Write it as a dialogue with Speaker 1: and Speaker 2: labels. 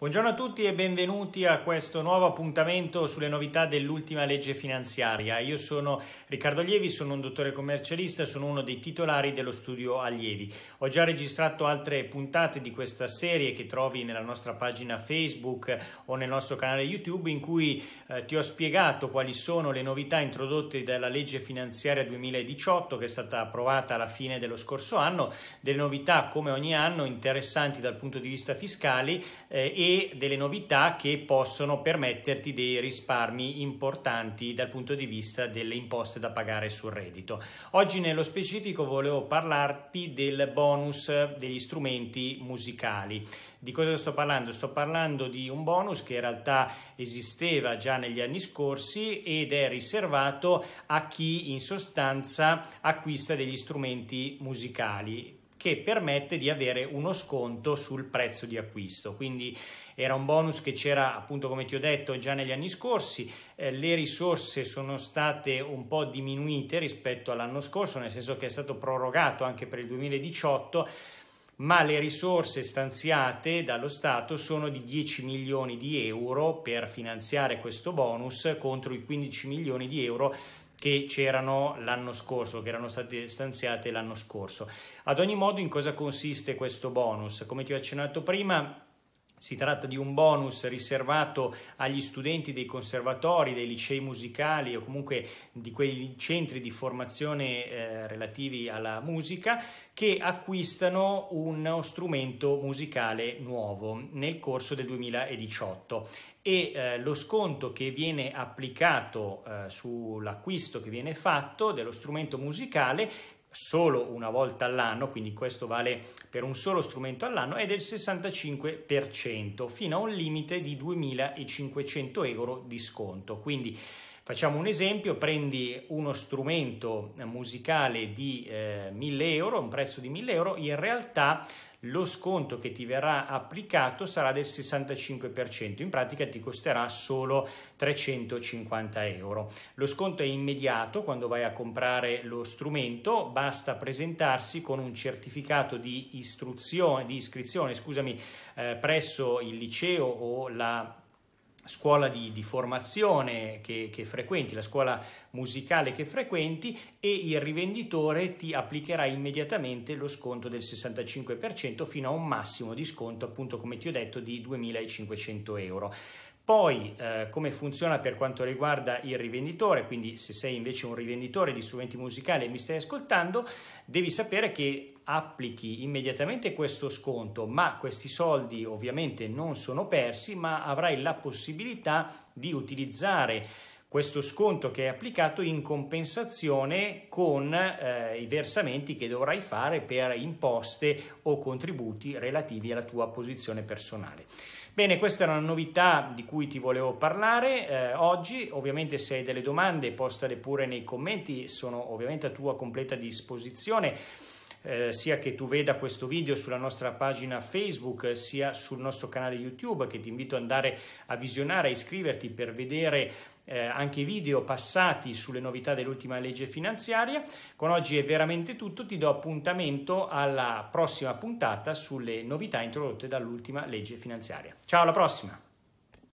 Speaker 1: Buongiorno a tutti e benvenuti a questo nuovo appuntamento sulle novità dell'ultima legge finanziaria. Io sono Riccardo Lievi, sono un dottore commercialista, sono uno dei titolari dello studio Allievi. Ho già registrato altre puntate di questa serie che trovi nella nostra pagina Facebook o nel nostro canale YouTube in cui eh, ti ho spiegato quali sono le novità introdotte dalla legge finanziaria 2018 che è stata approvata alla fine dello scorso anno, delle novità come ogni anno interessanti dal punto di vista fiscale eh, e delle novità che possono permetterti dei risparmi importanti dal punto di vista delle imposte da pagare sul reddito. Oggi nello specifico volevo parlarti del bonus degli strumenti musicali. Di cosa sto parlando? Sto parlando di un bonus che in realtà esisteva già negli anni scorsi ed è riservato a chi in sostanza acquista degli strumenti musicali che permette di avere uno sconto sul prezzo di acquisto. Quindi era un bonus che c'era appunto come ti ho detto già negli anni scorsi, eh, le risorse sono state un po' diminuite rispetto all'anno scorso, nel senso che è stato prorogato anche per il 2018 ma le risorse stanziate dallo Stato sono di 10 milioni di euro per finanziare questo bonus contro i 15 milioni di euro che c'erano l'anno scorso, che erano state stanziate l'anno scorso. Ad ogni modo, in cosa consiste questo bonus? Come ti ho accennato prima, si tratta di un bonus riservato agli studenti dei conservatori, dei licei musicali o comunque di quei centri di formazione eh, relativi alla musica che acquistano uno strumento musicale nuovo nel corso del 2018 e eh, lo sconto che viene applicato eh, sull'acquisto che viene fatto dello strumento musicale solo una volta all'anno, quindi questo vale per un solo strumento all'anno, è del 65% fino a un limite di 2.500 euro di sconto. Quindi Facciamo un esempio, prendi uno strumento musicale di eh, 1000 euro, un prezzo di 1000 euro, in realtà lo sconto che ti verrà applicato sarà del 65%, in pratica ti costerà solo 350 euro. Lo sconto è immediato quando vai a comprare lo strumento, basta presentarsi con un certificato di, di iscrizione scusami, eh, presso il liceo o la scuola di, di formazione che, che, frequenti, la scuola musicale che frequenti e il rivenditore ti applicherà immediatamente lo sconto del 65% fino a un massimo di sconto appunto come ti ho detto di 2500 euro. Poi eh, come funziona per quanto riguarda il rivenditore, quindi se sei invece un rivenditore di strumenti musicali e mi stai ascoltando, devi sapere che applichi immediatamente questo sconto, ma questi soldi ovviamente non sono persi, ma avrai la possibilità di utilizzare questo sconto che è applicato in compensazione con eh, i versamenti che dovrai fare per imposte o contributi relativi alla tua posizione personale. Bene, questa era una novità di cui ti volevo parlare eh, oggi. Ovviamente se hai delle domande postale pure nei commenti, sono ovviamente a tua completa disposizione. Eh, sia che tu veda questo video sulla nostra pagina Facebook, sia sul nostro canale YouTube, che ti invito ad andare a visionare, a iscriverti per vedere eh, anche video passati sulle novità dell'ultima legge finanziaria. Con oggi è veramente tutto, ti do appuntamento alla prossima puntata sulle novità introdotte dall'ultima legge finanziaria. Ciao, alla prossima!